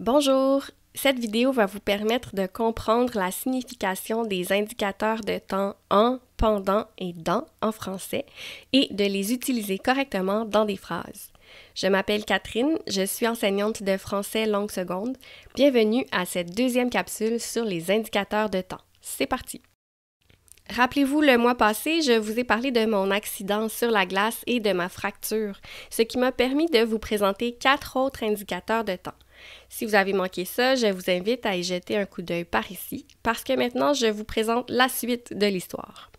Bonjour! Cette vidéo va vous permettre de comprendre la signification des indicateurs de temps en, pendant et dans en français et de les utiliser correctement dans des phrases. Je m'appelle Catherine, je suis enseignante de français langue seconde. Bienvenue à cette deuxième capsule sur les indicateurs de temps. C'est parti! Rappelez-vous, le mois passé, je vous ai parlé de mon accident sur la glace et de ma fracture, ce qui m'a permis de vous présenter quatre autres indicateurs de temps. Si vous avez manqué ça, je vous invite à y jeter un coup d'œil par ici, parce que maintenant, je vous présente la suite de l'histoire.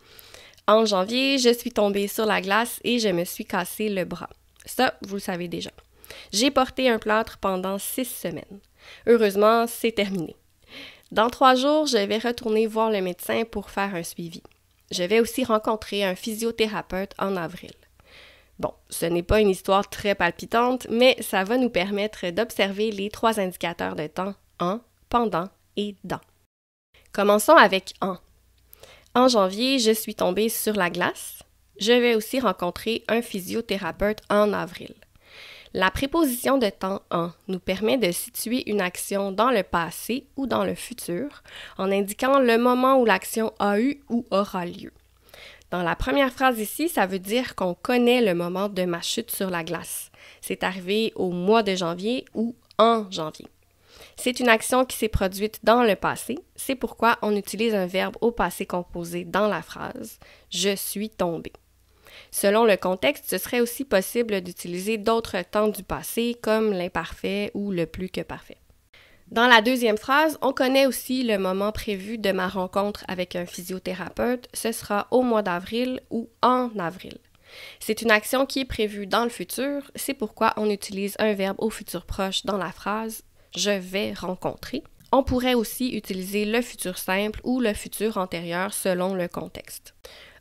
En janvier, je suis tombée sur la glace et je me suis cassé le bras. Ça, vous le savez déjà. J'ai porté un plâtre pendant six semaines. Heureusement, c'est terminé. Dans trois jours, je vais retourner voir le médecin pour faire un suivi. Je vais aussi rencontrer un physiothérapeute en avril. Bon, ce n'est pas une histoire très palpitante, mais ça va nous permettre d'observer les trois indicateurs de temps en, pendant et dans. Commençons avec en. En janvier, je suis tombée sur la glace. Je vais aussi rencontrer un physiothérapeute en avril. La préposition de temps en nous permet de situer une action dans le passé ou dans le futur en indiquant le moment où l'action a eu ou aura lieu. Dans la première phrase ici, ça veut dire qu'on connaît le moment de ma chute sur la glace. C'est arrivé au mois de janvier ou en janvier. C'est une action qui s'est produite dans le passé, c'est pourquoi on utilise un verbe au passé composé dans la phrase Je suis tombé. Selon le contexte, ce serait aussi possible d'utiliser d'autres temps du passé comme l'imparfait ou le plus que parfait. Dans la deuxième phrase, on connaît aussi le moment prévu de ma rencontre avec un physiothérapeute. Ce sera au mois d'avril ou en avril. C'est une action qui est prévue dans le futur, c'est pourquoi on utilise un verbe au futur proche dans la phrase je vais rencontrer. On pourrait aussi utiliser le futur simple ou le futur antérieur selon le contexte.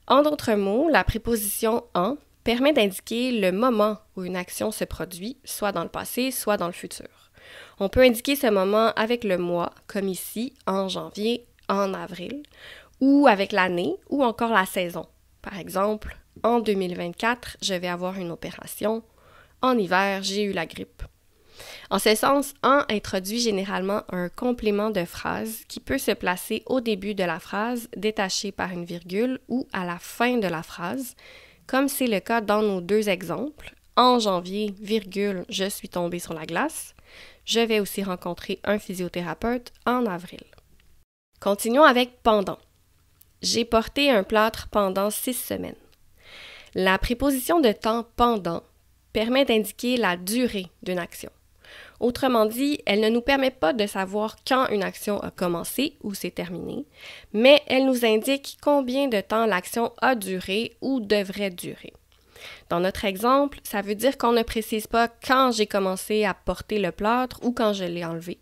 En d'autres mots, la préposition en permet d'indiquer le moment où une action se produit, soit dans le passé, soit dans le futur. On peut indiquer ce moment avec le mois, comme ici, en janvier, en avril, ou avec l'année, ou encore la saison. Par exemple, en 2024, je vais avoir une opération. En hiver, j'ai eu la grippe. En ce sens, en introduit généralement un complément de phrase qui peut se placer au début de la phrase, détaché par une virgule, ou à la fin de la phrase, comme c'est le cas dans nos deux exemples, en janvier, je suis tombée sur la glace. Je vais aussi rencontrer un physiothérapeute en avril. Continuons avec pendant. J'ai porté un plâtre pendant six semaines. La préposition de temps pendant permet d'indiquer la durée d'une action. Autrement dit, elle ne nous permet pas de savoir quand une action a commencé ou s'est terminée, mais elle nous indique combien de temps l'action a duré ou devrait durer. Dans notre exemple, ça veut dire qu'on ne précise pas quand j'ai commencé à porter le plâtre ou quand je l'ai enlevé,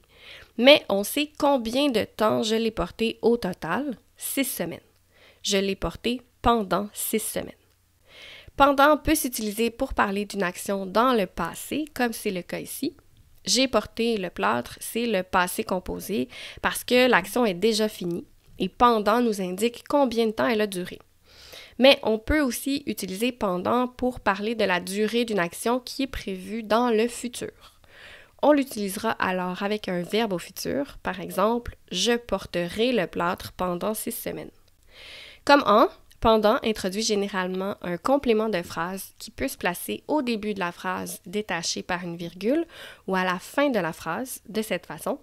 mais on sait combien de temps je l'ai porté au total, six semaines. Je l'ai porté pendant six semaines. Pendant peut s'utiliser pour parler d'une action dans le passé, comme c'est le cas ici. J'ai porté le plâtre, c'est le passé composé, parce que l'action est déjà finie, et pendant nous indique combien de temps elle a duré mais on peut aussi utiliser pendant pour parler de la durée d'une action qui est prévue dans le futur. On l'utilisera alors avec un verbe au futur, par exemple je porterai le plâtre pendant six semaines. Comme en, pendant introduit généralement un complément de phrase qui peut se placer au début de la phrase détaché par une virgule ou à la fin de la phrase de cette façon.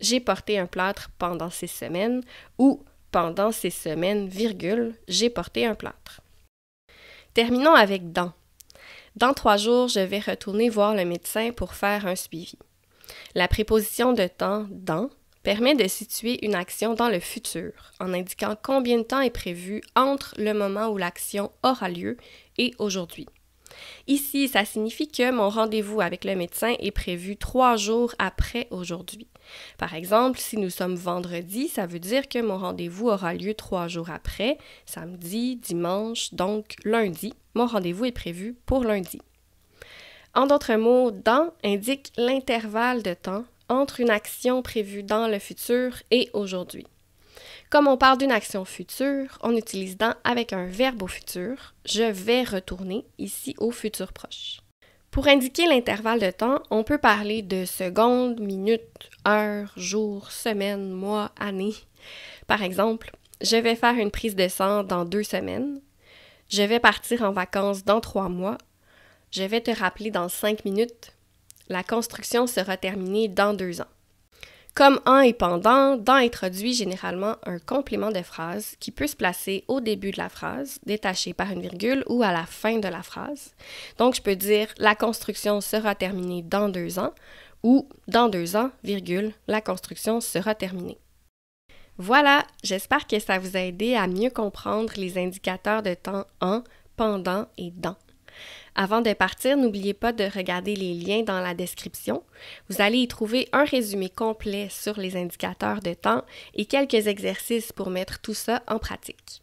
J'ai porté un plâtre pendant six semaines ou pendant ces semaines, virgule, j'ai porté un plâtre. Terminons avec dans. Dans trois jours, je vais retourner voir le médecin pour faire un suivi. La préposition de temps dans permet de situer une action dans le futur, en indiquant combien de temps est prévu entre le moment où l'action aura lieu et aujourd'hui. Ici, ça signifie que mon rendez-vous avec le médecin est prévu trois jours après aujourd'hui. Par exemple, si nous sommes vendredi, ça veut dire que mon rendez-vous aura lieu trois jours après, samedi, dimanche, donc lundi. Mon rendez-vous est prévu pour lundi. En d'autres mots, dans indique l'intervalle de temps entre une action prévue dans le futur et aujourd'hui. Comme on parle d'une action future, on utilise dans avec un verbe au futur. Je vais retourner ici au futur proche. Pour indiquer l'intervalle de temps, on peut parler de secondes, minutes, heures, jours, semaines, mois, années. Par exemple, je vais faire une prise de sang dans deux semaines. Je vais partir en vacances dans trois mois. Je vais te rappeler dans cinq minutes. La construction sera terminée dans deux ans. Comme en et pendant, dans introduit généralement un complément de phrase qui peut se placer au début de la phrase, détaché par une virgule, ou à la fin de la phrase. Donc, je peux dire la construction sera terminée dans deux ans ou dans deux ans, virgule, la construction sera terminée. Voilà, j'espère que ça vous a aidé à mieux comprendre les indicateurs de temps en, pendant et dans. Avant de partir, n'oubliez pas de regarder les liens dans la description. Vous allez y trouver un résumé complet sur les indicateurs de temps et quelques exercices pour mettre tout ça en pratique.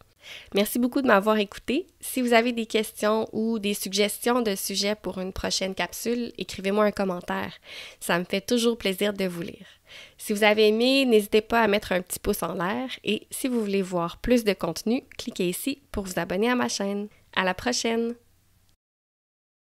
Merci beaucoup de m'avoir écouté. Si vous avez des questions ou des suggestions de sujets pour une prochaine capsule, écrivez-moi un commentaire. Ça me fait toujours plaisir de vous lire. Si vous avez aimé, n'hésitez pas à mettre un petit pouce en l'air et si vous voulez voir plus de contenu, cliquez ici pour vous abonner à ma chaîne. À la prochaine!